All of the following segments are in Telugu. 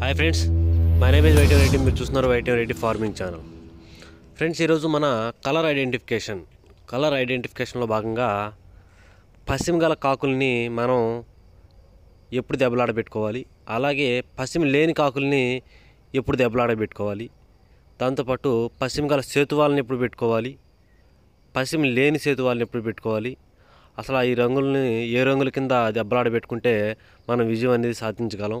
hi friends my name is Vaitam Reddy మీరు చూస్తున్నారు Vaitam Reddy farming channel friends ఈరోజు మన కలర్ ఐడెంటిఫికేషన్ కలర్ ఐడెంటిఫికేషన్లో భాగంగా పశ్చిమ గల కాకుల్ని మనం ఎప్పుడు దెబ్బలాడబెట్టుకోవాలి అలాగే పశ్చిమ లేని కాకుల్ని ఎప్పుడు దెబ్బలాడబెట్టుకోవాలి దాంతోపాటు పశ్చిమ గల సేతువాలను ఎప్పుడు పెట్టుకోవాలి పశ్చిమ లేని సేతువాలను ఎప్పుడు పెట్టుకోవాలి అసలు ఈ రంగుల్ని ఏ రంగుల కింద దెబ్బలాడబెట్టుకుంటే మనం విజయం అనేది సాధించగలం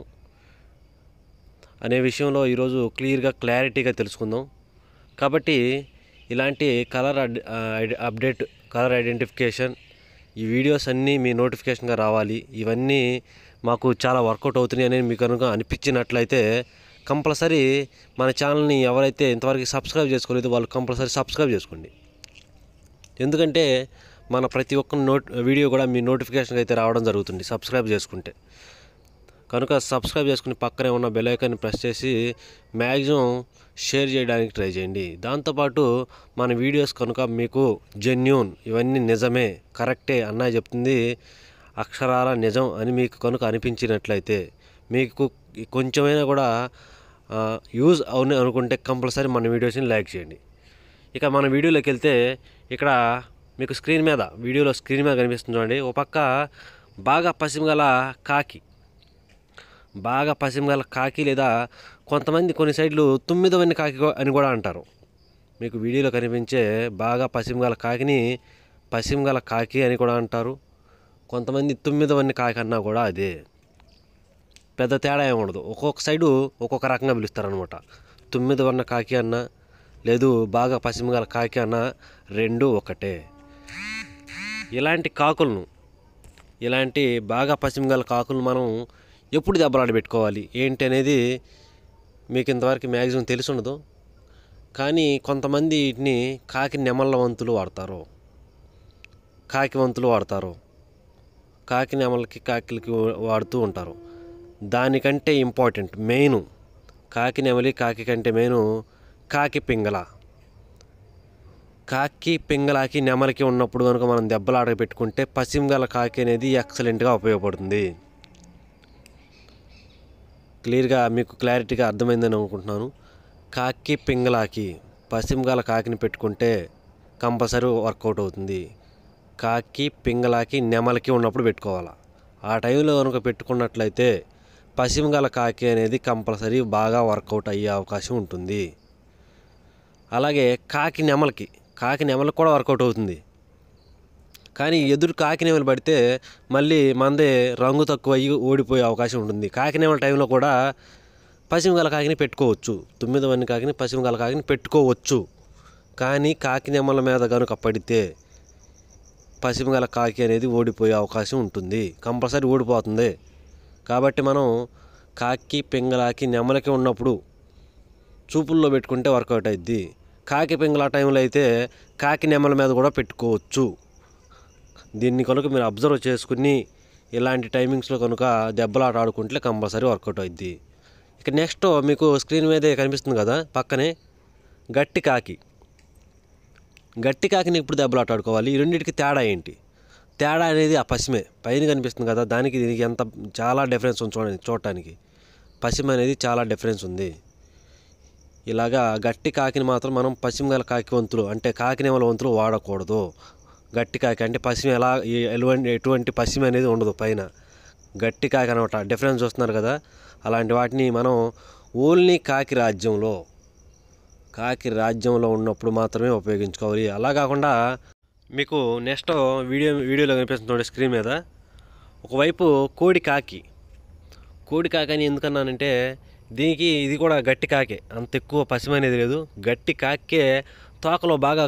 అనే విషయంలో ఈరోజు క్లియర్గా క్లారిటీగా తెలుసుకుందాం కాబట్టి ఇలాంటి కలర్ అప్డేట్ కలర్ ఐడెంటిఫికేషన్ ఈ వీడియోస్ అన్నీ మీ నోటిఫికేషన్గా రావాలి ఇవన్నీ మాకు చాలా వర్కౌట్ అవుతున్నాయి అని మీకు కనుక అనిపించినట్లయితే కంపల్సరీ మన ఛానల్ని ఎవరైతే ఇంతవరకు సబ్స్క్రైబ్ చేసుకోలేదు వాళ్ళు కంపల్సరీ సబ్స్క్రైబ్ చేసుకోండి ఎందుకంటే మన ప్రతి ఒక్క నోట్ వీడియో కూడా మీ నోటిఫికేషన్కి అయితే రావడం జరుగుతుంది సబ్స్క్రైబ్ చేసుకుంటే కనుక సబ్స్క్రైబ్ చేసుకుని పక్కనే ఉన్న బెలైకాన్ని ప్రెస్ చేసి మ్యాక్సిమం షేర్ చేయడానికి ట్రై చేయండి దాంతోపాటు మన వీడియోస్ కనుక మీకు జెన్యున్ ఇవన్నీ నిజమే కరెక్టే అన్నయ్య చెప్తుంది అక్షరాల నిజం అని మీకు కనుక అనిపించినట్లయితే మీకు కొంచెమైనా కూడా యూజ్ అవును అనుకుంటే కంపల్సరీ మన వీడియోస్ని లైక్ చేయండి ఇక మన వీడియోలోకి వెళ్తే ఇక్కడ మీకు స్క్రీన్ మీద వీడియోలో స్క్రీన్ మీద కనిపిస్తుంది చూడండి ఒక పక్క బాగా పసిమి గల కాకి బాగా పసిమగల కాకి లేదా కొంతమంది కొన్ని సైడ్లు తొమ్మిదవని కాకి అని కూడా అంటారు మీకు వీడియోలో కనిపించే బాగా పసిమగల కాకిని పసిమగల కాకి అని కూడా అంటారు కొంతమంది తొమ్మిదవని కాకి అన్నా కూడా అదే పెద్ద తేడా ఏమి ఉండదు ఒక్కొక్క సైడు ఒక్కొక్క రకంగా పిలుస్తారనమాట తొమ్మిదవన్న కాకి అన్న లేదు బాగా పసిమగల కాకి అన్న రెండు ఒకటే ఇలాంటి కాకులను ఇలాంటి బాగా పసిమగల కాకులను మనం ఎప్పుడు దెబ్బలాడి పెట్టుకోవాలి ఏంటి అనేది మీకు ఇంతవరకు మ్యాక్సిమం తెలిసి ఉండదు కానీ కొంతమంది వీటిని కాకి నెమళ్ళ వంతులు వాడతారు కాకి వంతులు వాడతారు కాకి నెమలకి కాకిలకి వాడుతూ ఉంటారు దానికంటే ఇంపార్టెంట్ మెయిన్ కాకి నెమలి కాకి కంటే మెయిన్ కాకి పింగళ కాకి పింగళాకి నెమలకి ఉన్నప్పుడు కనుక మనం దెబ్బలాట పెట్టుకుంటే పశ్చిమగల కాకి అనేది ఎక్సలెంట్గా ఉపయోగపడుతుంది క్లియర్గా మీకు క్లారిటీగా అర్థమైందని అనుకుంటున్నాను కాకి పింగళాకి పశ్చిమగాల కాకిని పెట్టుకుంటే కంపల్సరీ వర్కౌట్ అవుతుంది కాకి పింగళాకి నెమలకి ఉన్నప్పుడు పెట్టుకోవాలి ఆ టైంలో కనుక పెట్టుకున్నట్లయితే పశ్చిమగాల కాకి అనేది కంపల్సరీ బాగా వర్కౌట్ అయ్యే అవకాశం ఉంటుంది అలాగే కాకి నెమలకి కాకి నెమలకి కూడా వర్కౌట్ అవుతుంది కానీ ఎదురు కాకినేమలు పడితే మళ్ళీ మందే రంగు తక్కువ అయ్యి ఓడిపోయే అవకాశం ఉంటుంది కాకినేమల టైంలో కూడా పశ్చిమగల కాకిని పెట్టుకోవచ్చు తొమ్మిదవన్ని కాకిని పశ్చిమగల కాకిని పెట్టుకోవచ్చు కానీ కాకినేమల మీద కనుక పడితే పశ్చిమగల కాకి అనేది ఓడిపోయే అవకాశం ఉంటుంది కంపల్సరీ ఓడిపోతుంది కాబట్టి మనం కాకి పింగలాకి నెమలకి ఉన్నప్పుడు చూపుల్లో పెట్టుకుంటే వర్కౌట్ అయింది కాకి పింగళ టైంలో అయితే కాకి నెమల మీద కూడా పెట్టుకోవచ్చు దీన్ని కనుక మీరు అబ్జర్వ్ చేసుకుని ఇలాంటి టైమింగ్స్లో కనుక దెబ్బలాట ఆడుకుంటే కంపల్సరీ వర్కౌట్ అవుద్ది ఇక నెక్స్ట్ మీకు స్క్రీన్ మీదే కనిపిస్తుంది కదా పక్కనే గట్టి కాకి గట్టి కాకిని ఇప్పుడు దెబ్బలాట ఆడుకోవాలి ఈ రెండింటికి తేడా ఏంటి తేడా అనేది ఆ పసిమే పైన కనిపిస్తుంది కదా దానికి దీనికి ఎంత చాలా డిఫరెన్స్ ఉంది చూడండి చూడటానికి పసిమ అనేది చాలా డిఫరెన్స్ ఉంది ఇలాగా గట్టి కాకిని మాత్రం మనం పశ్చిమ గల కాకి వంతులు అంటే కాకినేమల వంతులు వాడకూడదు గట్టి కాకి అంటే పసిమి ఎలా ఎటువంటి ఎటువంటి పసిమి అనేది ఉండదు పైన గట్టి కాకి అనమాట డిఫరెన్స్ చూస్తున్నారు కదా అలాంటి వాటిని మనం ఓన్లీ కాకి రాజ్యంలో కాకి రాజ్యంలో ఉన్నప్పుడు మాత్రమే ఉపయోగించుకోవాలి అలా కాకుండా మీకు నెక్స్ట్ వీడియో వీడియోలో కనిపిస్తుంది స్క్రీన్ మీద ఒకవైపు కోడి కాకి కోడి కాకి అని ఎందుకన్నానంటే దీనికి ఇది కూడా గట్టి కాకే అంత ఎక్కువ పసిమనేది లేదు గట్టి కాకే తోకలో బాగా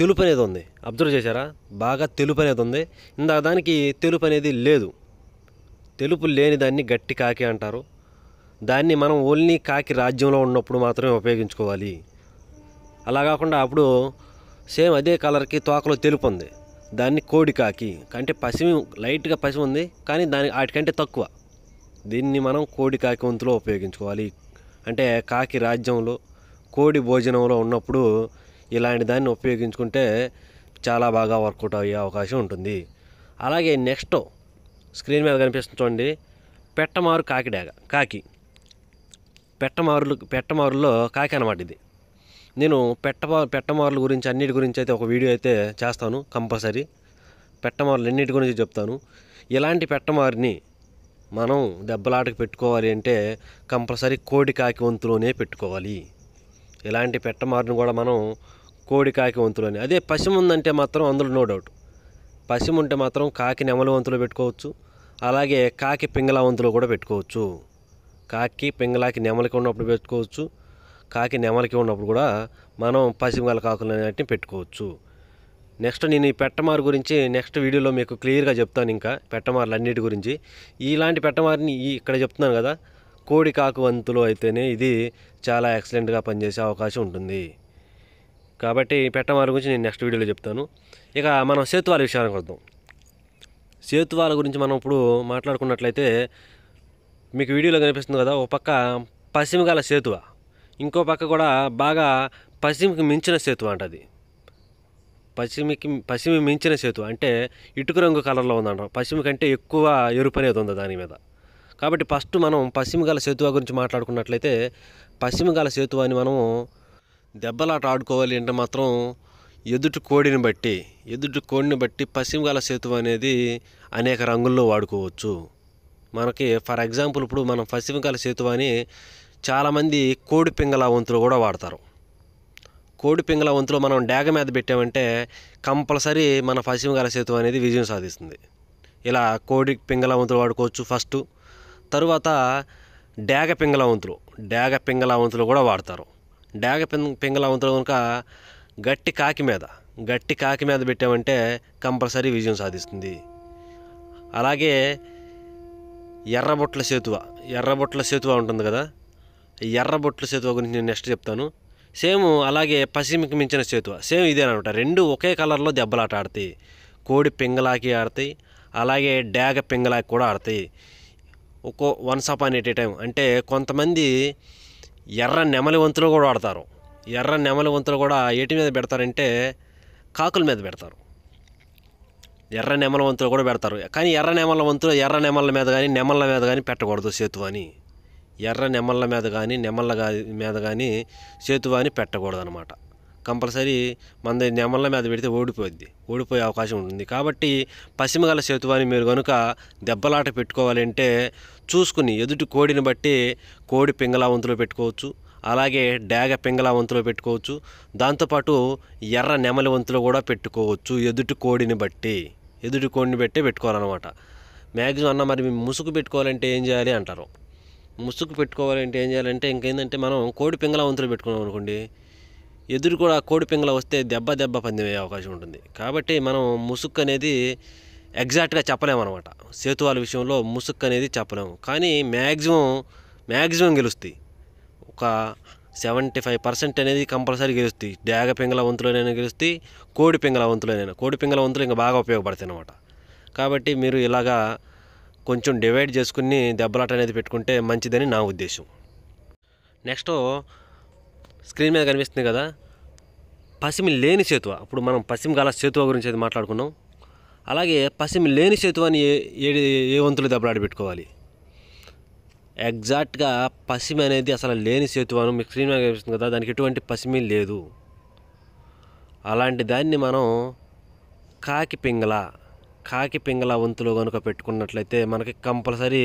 తెలుపు అనేది ఉంది అబ్జర్వ్ చేశారా బాగా తెలుపు అనేది ఉంది ఇందాక దానికి తెలుపు అనేది లేదు తెలుపు లేని దాన్ని గట్టి కాకి అంటారు దాన్ని మనం ఓన్లీ కాకి రాజ్యంలో ఉన్నప్పుడు మాత్రమే ఉపయోగించుకోవాలి అలా కాకుండా అప్పుడు సేమ్ అదే కలర్కి తోకలో తెలుపు ఉంది దాన్ని కోడి కాకి అంటే పసిమి లైట్గా పసిమి ఉంది కానీ దాని వాటికంటే తక్కువ దీన్ని మనం కోడి కాకి వంతులో ఉపయోగించుకోవాలి అంటే కాకి రాజ్యంలో కోడి భోజనంలో ఉన్నప్పుడు ఇలాంటి దాన్ని ఉపయోగించుకుంటే చాలా బాగా వర్కౌట్ అయ్యే అవకాశం ఉంటుంది అలాగే నెక్స్ట్ స్క్రీన్ మీద కనిపిస్తుంది చూడండి పెట్టమారు కాకిడాగ కాకి పెట్టమారులు పెట్టమారుల్లో కాకి అనమాట ఇది నేను పెట్టమా పెట్టమారుల గురించి అన్నిటి గురించి అయితే ఒక వీడియో అయితే చేస్తాను కంపల్సరీ పెట్టమారులు అన్నిటి గురించి చెప్తాను ఇలాంటి పెట్టమారిని మనం దెబ్బలాటకు పెట్టుకోవాలి అంటే కంపల్సరీ కోడి కాకి వంతులోనే పెట్టుకోవాలి ఇలాంటి పెట్టమారిని కూడా మనం కోడి కాకి వంతులని అదే పశ్చిమ ఉందంటే మాత్రం అందులో నో డౌట్ పశ్చిమ ఉంటే మాత్రం కాకి నెమల వంతులు పెట్టుకోవచ్చు అలాగే కాకి పింగళ వంతులు కూడా పెట్టుకోవచ్చు కాకి పింగళాకి నెమలికి ఉన్నప్పుడు పెట్టుకోవచ్చు కాకి నెమలికి ఉన్నప్పుడు కూడా మనం పశ్చిమగల కాకులు అనేటిని పెట్టుకోవచ్చు నెక్స్ట్ నేను ఈ పెట్టమారు గురించి నెక్స్ట్ వీడియోలో మీకు క్లియర్గా చెప్తాను ఇంకా పెట్టమారులు అన్నిటి గురించి ఇలాంటి పెట్టమారిని ఇక్కడ చెప్తున్నాను కదా కోడి కాకు వంతులు అయితేనే ఇది చాలా ఎక్సలెంట్గా పనిచేసే అవకాశం ఉంటుంది కాబట్టి పెట్టమాల గురించి నేను నెక్స్ట్ వీడియోలో చెప్తాను ఇక మనం సేతువాల విషయానికి వద్దాం సేతువాల గురించి మనం ఇప్పుడు మాట్లాడుకున్నట్లయితే మీకు వీడియోలో కనిపిస్తుంది కదా ఒక పక్క పశ్చిమగాల సేతువ ఇంకో పక్క కూడా బాగా పశ్చిమకి మించిన సేతువ అంటది పశ్చిమకి పశ్చిమ మించిన సేతు అంటే ఇటుక రంగు కలర్లో ఉందంట పశ్చిమ కంటే ఎక్కువ ఎరుపు అనేది ఉంది దాని మీద కాబట్టి ఫస్ట్ మనం పశ్చిమగాల సేతువ గురించి మాట్లాడుకున్నట్లయితే పశ్చిమగాల సేతువ అని మనము దెబ్బలాట ఆడుకోవాలి అంటే మాత్రం ఎదుటి కోడిని బట్టి ఎదుటి కోడిని బట్టి పశ్చిమగాల సేతు అనేది అనేక రంగుల్లో వాడుకోవచ్చు మనకి ఫర్ ఎగ్జాంపుల్ ఇప్పుడు మనం పశ్చిమగాల సేతు అని చాలామంది కోడి పింగళ వంతులు కూడా వాడతారు కోడి పింగళ వంతులు మనం డేగ మీద పెట్టామంటే కంపల్సరీ మన పశ్చిమగాల సేతు అనేది విజయం సాధిస్తుంది ఇలా కోడి పింగళ వంతులు వాడుకోవచ్చు ఫస్ట్ తరువాత డేగ పింగళ వంతులు డేగ పింగళ వంతులు కూడా వాడతారు డేగ పింగళ వంతులు కనుక గట్టి కాకి మీద గట్టి కాకి మీద పెట్టామంటే కంపల్సరీ విజయం సాధిస్తుంది అలాగే ఎర్రబొట్ల సేతువ ఎర్రబొట్ల సేతువ ఉంటుంది కదా ఎర్రబొట్ల సేతువ గురించి నేను నెక్స్ట్ చెప్తాను సేమ్ అలాగే పసిమికి మించిన సేతువ సేమ్ ఇదేనమాట రెండు ఒకే కలర్లో దెబ్బలాట ఆడతాయి కోడి పింగలాకి ఆడతాయి అలాగే డేగ పింగలాకి కూడా ఆడతాయి ఒక్కో వన్స్ అప్ అనేటి టైం అంటే కొంతమంది ఎర్ర నెమలి వంతులు కూడా వాడతారు ఎర్ర నెమలి వంతులు కూడా ఏటి మీద పెడతారంటే కాకుల మీద పెడతారు ఎర్ర నెమల వంతులు కూడా పెడతారు కానీ ఎర్ర నెమల వంతులు ఎర్ర నెమల మీద కానీ నెమళ్ళ మీద కానీ పెట్టకూడదు సేతు అని ఎర్ర నెమళ్ళ మీద కానీ నెమళ్ళ మీద కానీ సేతు అని పెట్టకూడదు అనమాట కంపల్సరీ మన నెమల మీద పెడితే ఓడిపోద్ది ఓడిపోయే అవకాశం ఉంటుంది కాబట్టి పశ్చిమగల సేతువాని మీరు కనుక దెబ్బలాట పెట్టుకోవాలంటే చూసుకుని ఎదుటి కోడిని బట్టి కోడి పింగళా వంతులో పెట్టుకోవచ్చు అలాగే డాగ పింగలా వంతులో పెట్టుకోవచ్చు దాంతోపాటు ఎర్ర నెమలి వంతులో కూడా పెట్టుకోవచ్చు ఎదుటి కోడిని బట్టి ఎదుటి కోడిని బట్టే పెట్టుకోవాలన్నమాట మ్యాక్సిమం అన్న మరి ముసుగు పెట్టుకోవాలంటే ఏం చేయాలి అంటారు ముసుగు పెట్టుకోవాలంటే ఏం చేయాలంటే ఇంకేందంటే మనం కోడి పింగళ వంతులు పెట్టుకున్నాం అనుకోండి ఎదురు కూడా కోడి పింగళ వస్తే దెబ్బ దెబ్బ పందిమయ్యే అవకాశం ఉంటుంది కాబట్టి మనం ముసుక్ అనేది ఎగ్జాక్ట్గా చెప్పలేము అనమాట సేతువాల విషయంలో ముసుక్ అనేది చెప్పలేము కానీ మ్యాక్సిమం మ్యాక్సిమం గెలుస్తాయి ఒక సెవెంటీ ఫైవ్ పర్సెంట్ అనేది కంపల్సరీ గెలుస్తాయి డేగ పింగళ వంతులోనైనా గెలుస్తాయి కోడి పింగళ వంతులోనైనా కోడి పింగళ వంతులు ఇంకా బాగా ఉపయోగపడతాయి అనమాట కాబట్టి మీరు ఇలాగా కొంచెం డివైడ్ చేసుకుని దెబ్బలాట అనేది పెట్టుకుంటే మంచిదని నా ఉద్దేశం నెక్స్ట్ స్క్రీన్ మీద కనిపిస్తుంది కదా పసిమి లేని సేతువ అప్పుడు మనం పశ్చిమ గల సేతువ గురించి అయితే మాట్లాడుకున్నాం అలాగే పసిమి లేని అని ఏ ఏ వంతులు దెబ్బలాడి పెట్టుకోవాలి ఎగ్జాక్ట్గా పసిమి అనేది అసలు లేని అని మీకు స్క్రీన్ మీద కనిపిస్తుంది కదా దానికి ఎటువంటి పసిమి లేదు అలాంటి దాన్ని మనం కాకి పింగళ కాకి పింగళ వంతులు కనుక పెట్టుకున్నట్లయితే మనకి కంపల్సరీ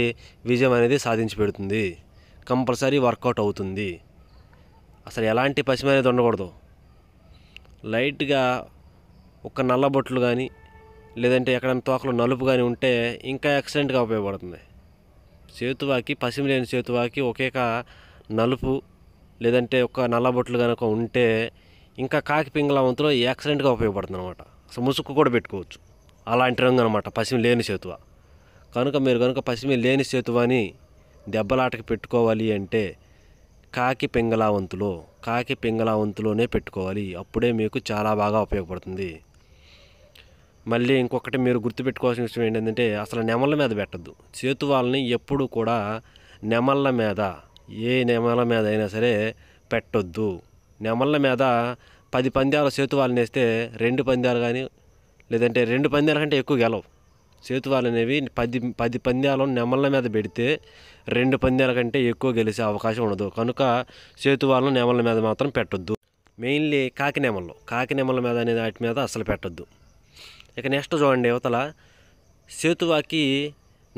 విజయం అనేది సాధించి పెడుతుంది కంపల్సరీ వర్కౌట్ అవుతుంది అసలు ఎలాంటి పసిమ అనేది ఉండకూడదు లైట్గా ఒక నల్లబొట్లు కానీ లేదంటే ఎక్కడైనా తోకలు నలుపు కానీ ఉంటే ఇంకా ఎక్సలెంట్గా ఉపయోగపడుతుంది సేతువాకి పసిమి లేని సేతువాకి ఒకేక నలుపు లేదంటే ఒక నల్లబొట్లు కనుక ఉంటే ఇంకా కాకి పింగళ వంతులో యాక్సిడెంట్గా ఉపయోగపడుతుంది అనమాట అసలు ముసుగు కూడా పెట్టుకోవచ్చు అలాంటి రంగు అనమాట పసిమి లేని సేతువ కనుక మీరు కనుక పసిమి లేని సేతువని దెబ్బలాటకి పెట్టుకోవాలి అంటే కాకి పింగళా వంతులో కాకి పింగళా వంతులోనే పెట్టుకోవాలి అప్పుడే మీకు చాలా బాగా ఉపయోగపడుతుంది మళ్ళీ ఇంకొకటి మీరు గుర్తుపెట్టుకోవాల్సిన విషయం ఏంటంటే అసలు నెమళ్ళ మీద పెట్టద్దు చేతువాళ్ళని ఎప్పుడు కూడా నెమళ్ళ మీద ఏ నెమళ్ళ మీద అయినా సరే పెట్టొద్దు నెమళ్ళ మీద పది పందాలు చేతువాళ్ళని వేస్తే రెండు పందాలు కానీ లేదంటే రెండు పందాల కంటే ఎక్కువ గెలవు సేతువాలు అనేవి పది పది పంద్యాలను నెమళ్ళ మీద పెడితే రెండు పంద్యాల కంటే ఎక్కువ గెలిచే అవకాశం ఉండదు కనుక సేతువాలను నెమళ్ళ మీద మాత్రం పెట్టొద్దు మెయిన్లీ కాకి కాకినెమల మీద అనే వాటి మీద అసలు పెట్టద్దు ఇక నెక్స్ట్ చూడండి యువతల సేతువాకి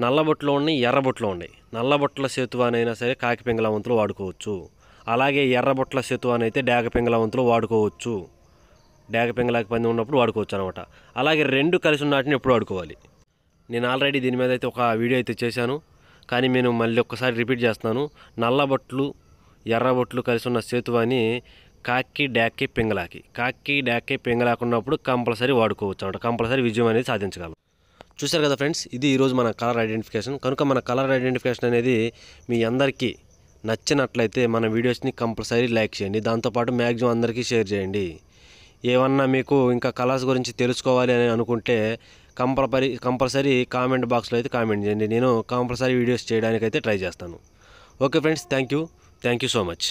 నల్లబొట్లు ఉన్నాయి ఎర్రబొట్లు ఉన్నాయి నల్లబొట్ల సేతువానైనా సరే కాకి పింగళ వంతులు వాడుకోవచ్చు అలాగే ఎర్రబొట్ల సేతువానైతే డేగ పింగళ వంతులు వాడుకోవచ్చు డేగ పింగళాకి పంది ఉన్నప్పుడు వాడుకోవచ్చు అనమాట అలాగే రెండు కలిసి ఉన్న వాటిని ఎప్పుడు వాడుకోవాలి నేను ఆల్రెడీ దీని మీద అయితే ఒక వీడియో అయితే చేశాను కానీ నేను మళ్ళీ ఒక్కసారి రిపీట్ చేస్తున్నాను నల్లబొట్లు ఎర్రబొట్లు కలిసి ఉన్న సేతువాని కాకి డాకి పింగలాకి కాకి డాకి పింగలాకి ఉన్నప్పుడు కంపల్సరీ వాడుకోవచ్చు అనమాట కంపల్సరీ విజయం అనేది సాధించగలం చూశారు కదా ఫ్రెండ్స్ ఇది ఈరోజు మన కలర్ ఐడెంటిఫికేషన్ కనుక మన కలర్ ఐడెంటిఫికేషన్ అనేది మీ అందరికీ నచ్చినట్లయితే మన వీడియోస్ని కంపల్సరీ లైక్ చేయండి దాంతోపాటు మ్యాక్సిమం అందరికీ షేర్ చేయండి ఏమన్నా మీకు ఇంకా కలర్స్ గురించి తెలుసుకోవాలి అని అనుకుంటే కంపల్పరీ కంపల్సరీ కామెంట్ బాక్స్లో అయితే కామెంట్ చేయండి నేను కంపల్సరీ వీడియోస్ చేయడానికైతే ట్రై చేస్తాను okay friends thank you thank you so much